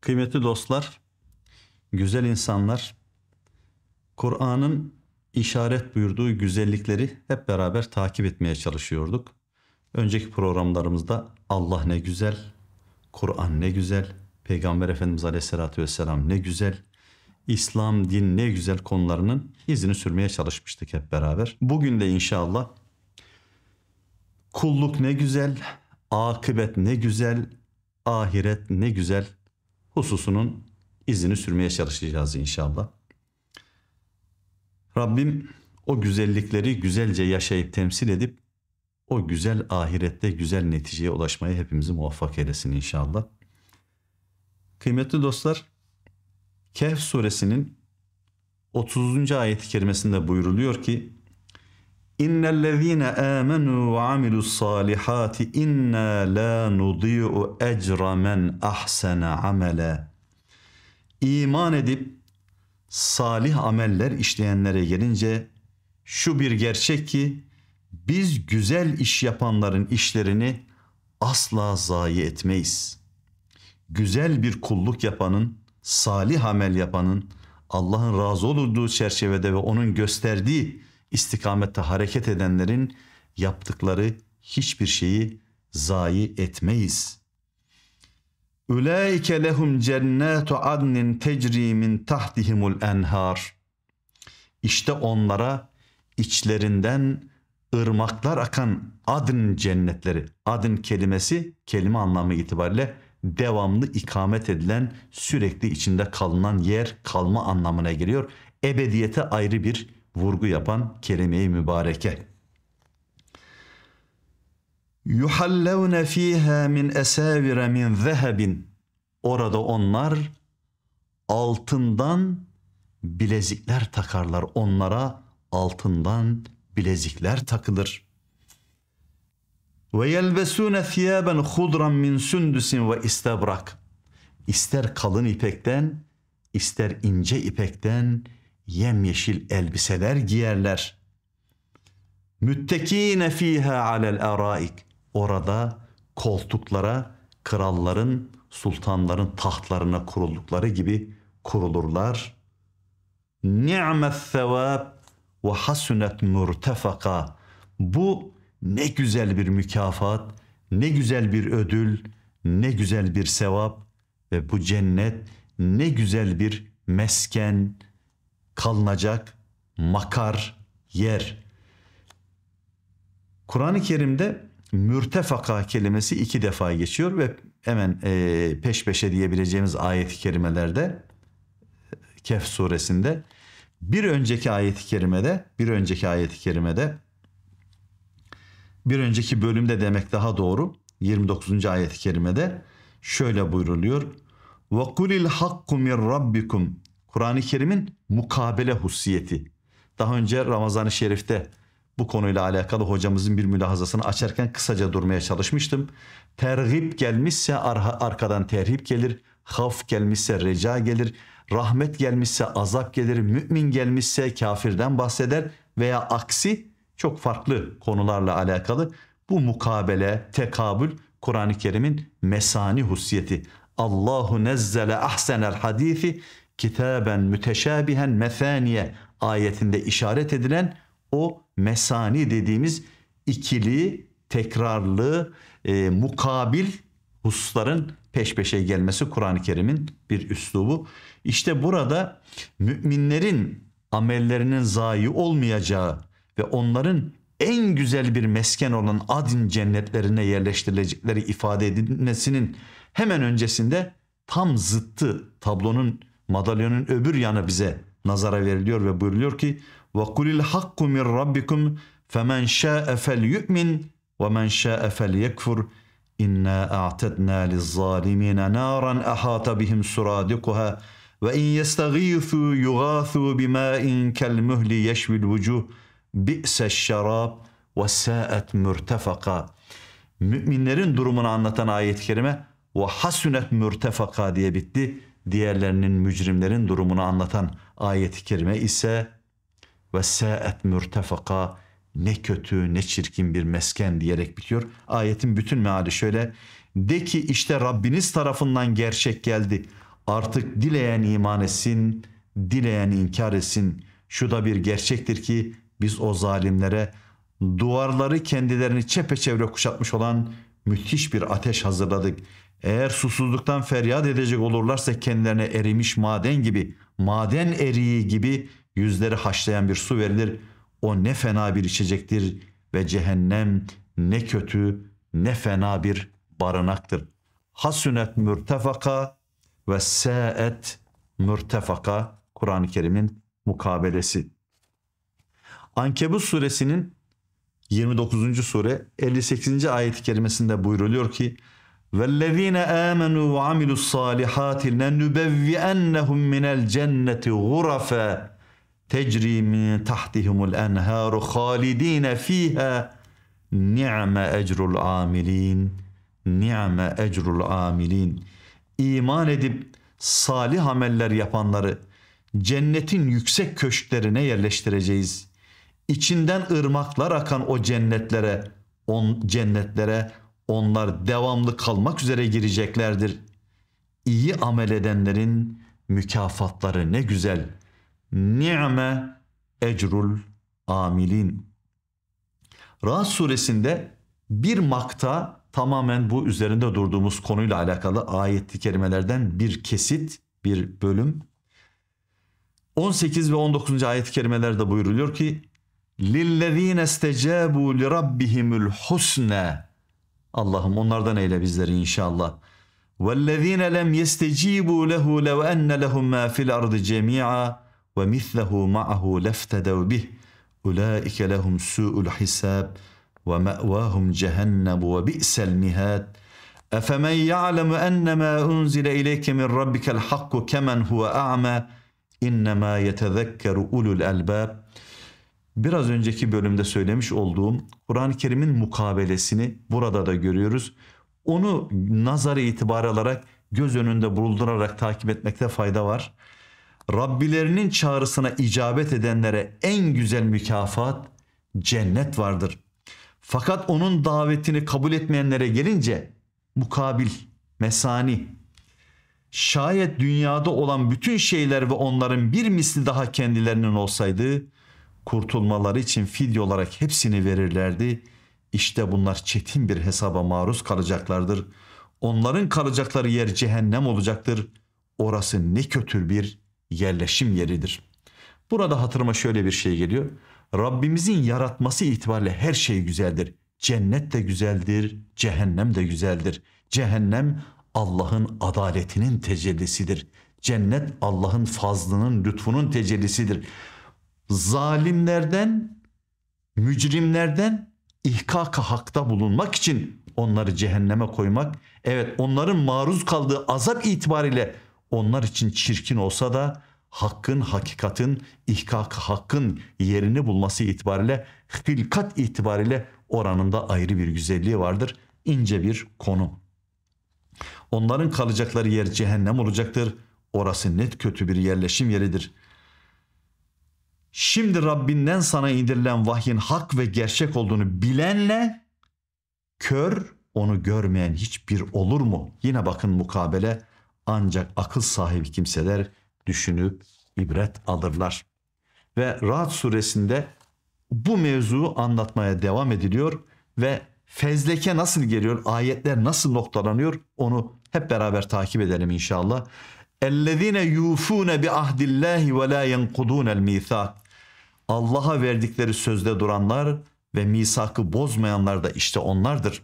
Kıymetli dostlar, güzel insanlar, Kur'an'ın işaret buyurduğu güzellikleri hep beraber takip etmeye çalışıyorduk. Önceki programlarımızda Allah ne güzel, Kur'an ne güzel, Peygamber Efendimiz Aleyhisselatü Vesselam ne güzel, İslam, din ne güzel konularının izini sürmeye çalışmıştık hep beraber. Bugün de inşallah kulluk ne güzel, akıbet ne güzel, ahiret ne güzel hususunun izini sürmeye çalışacağız inşallah. Rabbim o güzellikleri güzelce yaşayıp temsil edip o güzel ahirette güzel neticeye ulaşmayı hepimizi muvaffak eylesin inşallah. Kıymetli dostlar, Kehf suresinin 30. ayet-i kerimesinde buyuruluyor ki İnnellezîne âmenû ve amilussâlihâti innâ lâ nudî'u ecra men ahsene amele. İman edip salih ameller işleyenlere gelince şu bir gerçek ki biz güzel iş yapanların işlerini asla zayi etmeyiz. Güzel bir kulluk yapanın, salih amel yapanın Allah'ın razı olduğu çerçevede ve onun gösterdiği istikamette hareket edenlerin yaptıkları hiçbir şeyi zayi etmeyiz. Ülaike lehum cennetu adnin tecri min tahtihimul enhar. İşte onlara içlerinden ırmaklar akan adın cennetleri. Adın kelimesi kelime anlamı itibariyle devamlı ikamet edilen sürekli içinde kalınan yer kalma anlamına geliyor. Ebediyete ayrı bir vurgu yapan kelime-i mübareke. Yuhallevne fiha min esavire min zehebin. Orada onlar altından bilezikler takarlar. Onlara altından bilezikler takılır. Ve yelbesune thiyaben hudran min sündusin ve istebrak. İster kalın ipekten, ister ince ipekten, yemyeşil elbiseler giyerler. Müttekine fiha alel araik. Orada koltuklara kralların, sultanların tahtlarına kuruldukları gibi kurulurlar. Ni'met sevap ve hasunet murtefaka. Bu ne güzel bir mükafat, ne güzel bir ödül, ne güzel bir sevap ve bu cennet ne güzel bir mesken, kalınacak makar yer. Kur'an-ı Kerim'de mürtefaka kelimesi iki defa geçiyor ve hemen e, peş peşe diyebileceğimiz ayet-i kerimelerde Kehf suresinde bir önceki ayet-i kerimede bir önceki ayet-i kerimede bir önceki bölümde demek daha doğru 29. ayet-i kerimede şöyle buyruluyor. Ve kulil hakku min Kur'an-ı Kerim'in mukabele hususiyeti. Daha önce Ramazan-ı Şerif'te bu konuyla alakalı hocamızın bir mülahazasını açarken kısaca durmaya çalışmıştım. Tergip gelmişse ar- arkadan terhip gelir, haf gelmişse reca gelir, rahmet gelmişse azap gelir, mümin gelmişse kafirden bahseder veya aksi çok farklı konularla alakalı bu mukabele, tekabül Kur'an-ı Kerim'in mesani hususiyeti. Allahu nezzele ahsenel hadisi kitaben müteşabihen mesaniye ayetinde işaret edilen o mesani dediğimiz ikili, tekrarlı, e, mukabil hususların peş peşe gelmesi Kur'an-ı Kerim'in bir üslubu. İşte burada müminlerin amellerinin zayi olmayacağı ve onların en güzel bir mesken olan adin cennetlerine yerleştirilecekleri ifade edilmesinin hemen öncesinde tam zıttı tablonun madalyonun öbür yanı bize nazara veriliyor ve buyuruluyor ki وَقُلِ الْحَقُّ مِنْ رَبِّكُمْ فَمَنْ شَاءَ فَلْيُؤْمِنْ وَمَنْ شَاءَ فَلْيَكْفُرْ اِنَّا اَعْتَدْنَا لِلظَّالِمِينَ نَارًا اَحَاتَ بِهِمْ سُرَادِقُهَا وَاِنْ يَسْتَغِيثُوا يُغَاثُوا بِمَاءٍ كَالْمُهْلِ يَشْوِ الْوُجُوهِ بِئْسَ الشَّرَابِ وَسَاءَتْ مُرْتَفَقًا Müminlerin durumunu anlatan ayet-i kerime ve hasunet mürtefaka diye bitti diğerlerinin mücrimlerin durumunu anlatan ayet-i kerime ise ve saat mürtefaka ne kötü ne çirkin bir mesken diyerek bitiyor. Ayetin bütün meali şöyle. De ki işte Rabbiniz tarafından gerçek geldi. Artık dileyen iman etsin, dileyen inkar etsin. Şu da bir gerçektir ki biz o zalimlere duvarları kendilerini çepeçevre kuşatmış olan müthiş bir ateş hazırladık. Eğer susuzluktan feryat edecek olurlarsa kendilerine erimiş maden gibi, maden eriği gibi yüzleri haşlayan bir su verilir. O ne fena bir içecektir ve cehennem ne kötü ne fena bir barınaktır. Hasunet mürtefaka ve seet mürtefaka Kur'an-ı Kerim'in mukabelesi. Ankebut suresinin 29. sure 58. ayet-i kerimesinde buyruluyor ki وَالَّذ۪ينَ آمَنُوا وَعَمِلُوا الصَّالِحَاتِ لَنُبَوِّئَنَّهُمْ مِنَ الْجَنَّةِ غُرَفًا تَجْرِي مِنْ تَحْتِهِمُ الْاَنْهَارُ خَالِد۪ينَ ف۪يهَا نِعْمَ اَجْرُ الْعَامِل۪ينَ نِعْمَ اَجْرُ الْعَامِل۪ينَ İman edip salih ameller yapanları cennetin yüksek köşklerine yerleştireceğiz. İçinden ırmaklar akan o cennetlere, on cennetlere onlar devamlı kalmak üzere gireceklerdir. İyi amel edenlerin mükafatları ne güzel. Ni'me ecrul amilin. Rahat suresinde bir makta tamamen bu üzerinde durduğumuz konuyla alakalı ayetli kelimelerden bir kesit, bir bölüm. 18 ve 19. ayet-i kerimelerde buyuruluyor ki: "Lillezine estecabu li rabbihimul husna. Allah'ım onlardan eyle bizleri inşallah. وَالَّذ۪ينَ لَمْ يَسْتَج۪يبُوا لَهُ لَوْ اَنَّ لَهُمْ مَا فِي الْأَرْضِ جَمِيعًا وَمِثْلَهُ مَعَهُ لَفْتَدَوْ بِهِ اُولَٰئِكَ لَهُمْ سُوءُ الْحِسَابِ وَمَأْوَاهُمْ جَهَنَّمُ وَبِئْسَ الْمِهَادِ أَفَمَنْ يَعْلَمُ أَنَّمَا أُنْزِلَ إِلَيْكَ مِنْ رَبِّكَ الْحَقُّ كَمَنْ هُوَ أَعْمَى إِنَّمَا يَتَذَكَّرُ أُولُو الْأَلْبَابِ biraz önceki bölümde söylemiş olduğum Kur'an-ı Kerim'in mukabelesini burada da görüyoruz. Onu nazarı itibar alarak göz önünde bulundurarak takip etmekte fayda var. Rabbilerinin çağrısına icabet edenlere en güzel mükafat cennet vardır. Fakat onun davetini kabul etmeyenlere gelince mukabil, mesani, şayet dünyada olan bütün şeyler ve onların bir misli daha kendilerinin olsaydı kurtulmaları için fidye olarak hepsini verirlerdi. İşte bunlar çetin bir hesaba maruz kalacaklardır. Onların kalacakları yer cehennem olacaktır. Orası ne kötü bir yerleşim yeridir. Burada hatırıma şöyle bir şey geliyor. Rabbimizin yaratması itibariyle her şey güzeldir. Cennet de güzeldir, cehennem de güzeldir. Cehennem Allah'ın adaletinin tecellisidir. Cennet Allah'ın fazlının, lütfunun tecellisidir zalimlerden, mücrimlerden ihkaka hakta bulunmak için onları cehenneme koymak, evet onların maruz kaldığı azap itibariyle onlar için çirkin olsa da hakkın, hakikatin, ihkak hakkın yerini bulması itibariyle, hilkat itibariyle oranında ayrı bir güzelliği vardır. ince bir konu. Onların kalacakları yer cehennem olacaktır. Orası net kötü bir yerleşim yeridir.'' Şimdi Rabbinden sana indirilen vahyin hak ve gerçek olduğunu bilenle kör onu görmeyen hiçbir olur mu? Yine bakın mukabele ancak akıl sahibi kimseler düşünüp ibret alırlar. Ve Rahat suresinde bu mevzuyu anlatmaya devam ediliyor ve fezleke nasıl geliyor, ayetler nasıl noktalanıyor onu hep beraber takip edelim inşallah. اَلَّذ۪ينَ يُوفُونَ بِعَهْدِ اللّٰهِ وَلَا يَنْقُدُونَ الْمِيثَاقِ Allah'a verdikleri sözde duranlar ve misakı bozmayanlar da işte onlardır.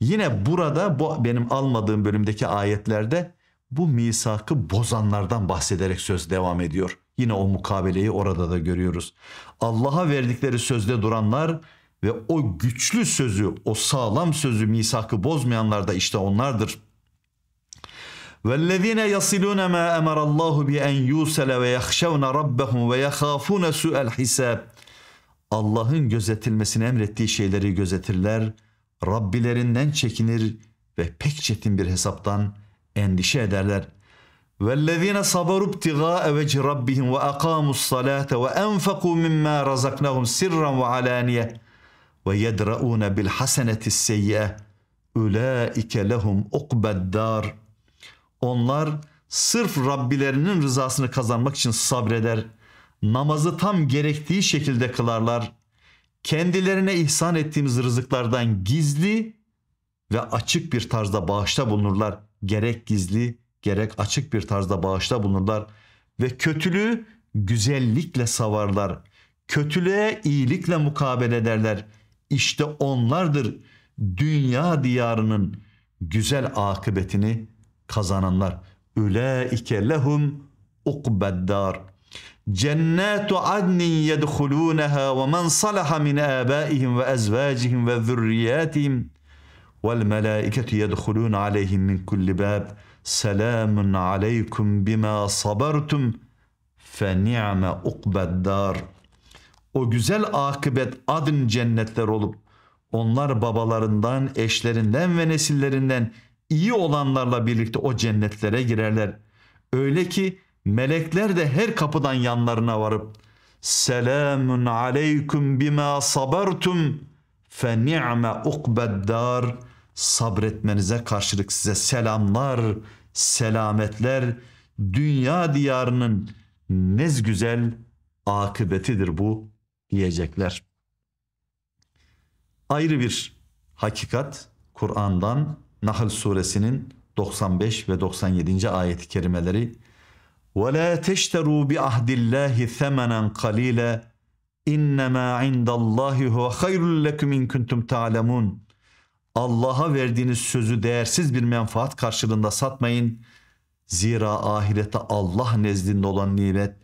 Yine burada bu benim almadığım bölümdeki ayetlerde bu misakı bozanlardan bahsederek söz devam ediyor. Yine o mukabeleyi orada da görüyoruz. Allah'a verdikleri sözde duranlar ve o güçlü sözü, o sağlam sözü misakı bozmayanlar da işte onlardır. وَالَّذ۪ينَ يَصِلُونَ مَا اَمَرَ اللّٰهُ بِاَنْ يُوْسَلَ وَيَخْشَوْنَ رَبَّهُمْ وَيَخَافُونَ سُوءَ الْحِسَابِ Allah'ın gözetilmesini emrettiği şeyleri gözetirler, Rabbilerinden çekinir ve pek çetin bir hesaptan endişe ederler. وَالَّذ۪ينَ صَبَرُوا ابْتِغَاءَ وَجْهِ رَبِّهِمْ وَاَقَامُوا الصَّلَاةَ وَاَنْفَقُوا مِمَّا رَزَقْنَهُمْ سِرًّا وَعَلَانِيَةً وَيَدْرَؤُونَ بِالْحَسَنَةِ السَّيِّئَةِ اُولَٰئِكَ لَهُمْ اُقْبَ الدَّارِ onlar sırf Rabbilerinin rızasını kazanmak için sabreder. Namazı tam gerektiği şekilde kılarlar. Kendilerine ihsan ettiğimiz rızıklardan gizli ve açık bir tarzda bağışta bulunurlar. Gerek gizli gerek açık bir tarzda bağışta bulunurlar ve kötülüğü güzellikle savarlar. Kötülüğe iyilikle mukabele ederler. İşte onlardır dünya diyarının güzel akıbetini kazananlar. Üleike lehum ukbeddar. Cennetu adnin yedhulûneha ve men salaha min âbâihim ve ezvâcihim ve zürriyâtihim vel melâiketu yedhulûn aleyhim min kulli bâb. Selamun aleykum bima sabartum fe ni'me ukbeddar. O güzel akıbet adın cennetler olup onlar babalarından, eşlerinden ve nesillerinden iyi olanlarla birlikte o cennetlere girerler. Öyle ki melekler de her kapıdan yanlarına varıp selamun aleyküm bima sabertum fe ni'me ukbeddar sabretmenize karşılık size selamlar, selametler dünya diyarının ne güzel akıbetidir bu diyecekler. Ayrı bir hakikat Kur'an'dan Nahl suresinin 95 ve 97. ayet-i kerimeleri وَلَا تَشْتَرُوا بِعَهْدِ اللّٰهِ ثَمَنًا قَلِيلًا اِنَّمَا عِنْدَ اللّٰهِ هُوَ خَيْرٌ لَكُمْ اِنْ كُنْتُمْ تَعْلَمُونَ Allah'a verdiğiniz sözü değersiz bir menfaat karşılığında satmayın. Zira ahirete Allah nezdinde olan nimet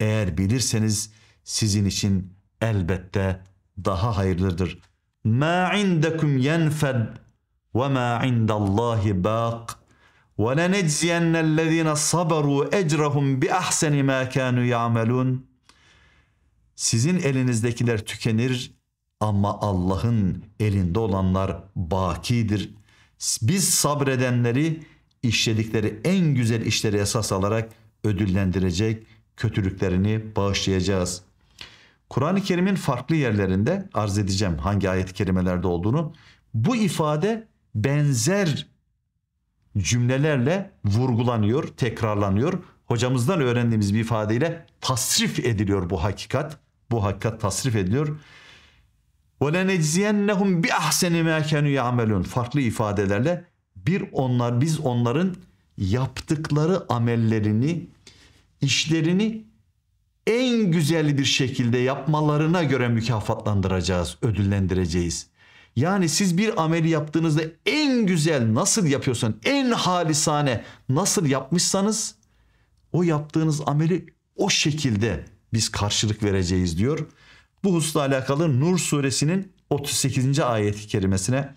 eğer bilirseniz sizin için elbette daha hayırlıdır. مَا عِنْدَكُمْ يَنْفَدْ وَمَا عِنْدَ اللّٰهِ بَاقٍ وَلَنَجْزِيَنَّ الَّذ۪ينَ صَبَرُوا اَجْرَهُمْ بِأَحْسَنِ مَا كَانُوا يَعْمَلُونَ Sizin elinizdekiler tükenir ama Allah'ın elinde olanlar bakidir. Biz sabredenleri işledikleri en güzel işleri esas alarak ödüllendirecek, kötülüklerini bağışlayacağız. Kur'an-ı Kerim'in farklı yerlerinde arz edeceğim hangi ayet-i kerimelerde olduğunu. Bu ifade benzer cümlelerle vurgulanıyor, tekrarlanıyor. Hocamızdan öğrendiğimiz bir ifadeyle tasrif ediliyor bu hakikat. Bu hakikat tasrif ediliyor. وَلَنَجْزِيَنَّهُمْ بِأَحْسَنِ مَا كَانُوا يَعْمَلُونَ Farklı ifadelerle bir onlar biz onların yaptıkları amellerini, işlerini en güzel bir şekilde yapmalarına göre mükafatlandıracağız, ödüllendireceğiz. Yani siz bir ameli yaptığınızda en güzel nasıl yapıyorsan, en halisane nasıl yapmışsanız o yaptığınız ameli o şekilde biz karşılık vereceğiz diyor. Bu hususla alakalı Nur suresinin 38. ayet-i kerimesine,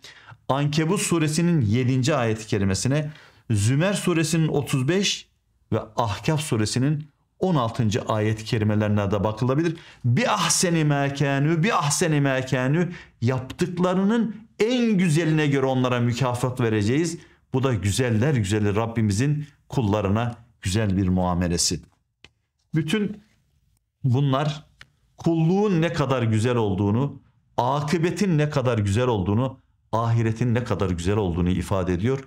Ankebut suresinin 7. ayet-i kerimesine, Zümer suresinin 35 ve Ahkaf suresinin 16. ayet-i kerimelerine de bakılabilir. Bir ahseni mekanü, bir ahseni mekanü yaptıklarının en güzeline göre onlara mükafat vereceğiz. Bu da güzeller güzeli Rabbimizin kullarına güzel bir muamelesi. Bütün bunlar kulluğun ne kadar güzel olduğunu, akıbetin ne kadar güzel olduğunu, ahiretin ne kadar güzel olduğunu ifade ediyor.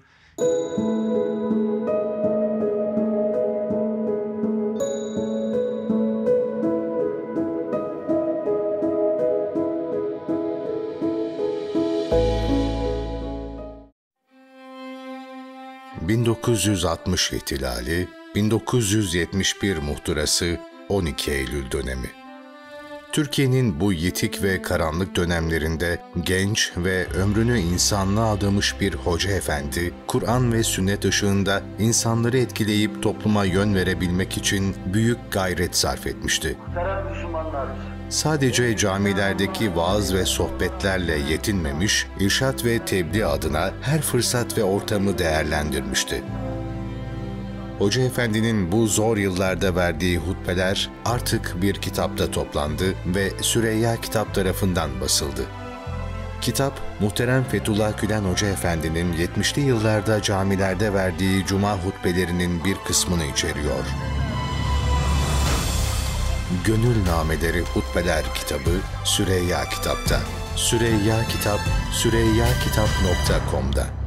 1960 ihtilali, 1971 muhtırası, 12 Eylül dönemi. Türkiye'nin bu yitik ve karanlık dönemlerinde genç ve ömrünü insanlığa adamış bir hoca efendi, Kur'an ve sünnet ışığında insanları etkileyip topluma yön verebilmek için büyük gayret sarf etmişti. Muhterem Müslümanlar, sadece camilerdeki vaaz ve sohbetlerle yetinmemiş, irşat ve tebliğ adına her fırsat ve ortamı değerlendirmişti. Hoca Efendi'nin bu zor yıllarda verdiği hutbeler artık bir kitapta toplandı ve Süreyya kitap tarafından basıldı. Kitap, muhterem Fethullah Gülen Hoca Efendi'nin 70'li yıllarda camilerde verdiği cuma hutbelerinin bir kısmını içeriyor. Gönül Nameleri Hutbeler kitabı Süreyya Kitap'ta. Süreyya Kitap, süreyyakitap.com'da.